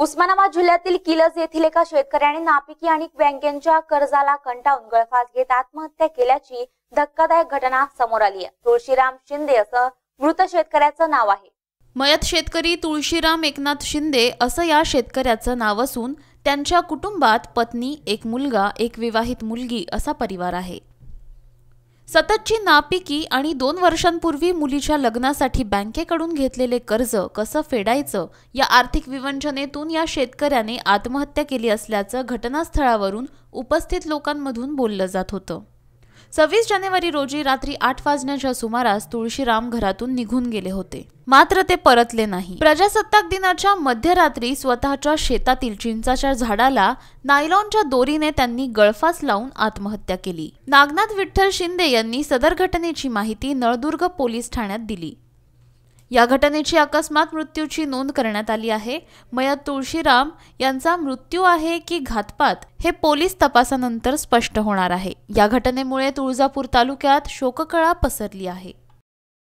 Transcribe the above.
उस्मानाबाद जिल्ह्यातील किलज येथील एका शेतकऱ्याने नापिकी आणि बँकेच्या कर्जाला कंटाळून गळफास घेत आत्महत्या केल्याची धक्कादायक घटना समोर आली आहे तुळशीराम शिंदे असं मृत शेतकऱ्याचं नाव आहे मयत शेतकरी तुळशीराम एकनाथ शिंदे असं या शेतकऱ्याचं नाव असून त्यांच्या कुटुंबात पत्नी एक मुलगा एक विवाहित मुलगी असा परिवार आहे सततची नापिकी आणि दोन वर्षांपूर्वी मुलीच्या लग्नासाठी बँकेकडून घेतलेले कर्ज कसं फेडायचं या आर्थिक विवंचनेतून या शेतकऱ्याने आत्महत्या केली असल्याचं घटनास्थळावरून उपस्थित लोकांमधून बोललं जात होतं सव्वीस जानेवारी रोजी रात्री आठ वाजण्याच्या सुमारास तुळशीराम घरातून निघून गेले होते मात्र ते परतले नाही प्रजासत्ताक दिनाच्या मध्यरात्री स्वतःच्या शेतातील चिंचाच्या झाडाला नायलॉनच्या दोरीने त्यांनी गळफास लावून आत्महत्या केली नागनाथ विठ्ठल शिंदे यांनी सदर घटनेची माहिती नळदुर्ग पोलीस ठाण्यात दिली या घटनेची अकस्मात मृत्यूची नोंद करण्यात आली आहे मयत तुळशीराम यांचा मृत्यू आहे की घातपात हे पोलीस तपासानंतर स्पष्ट होणार आहे या घटनेमुळे तुळजापूर तालुक्यात शोककळा पसरली आहे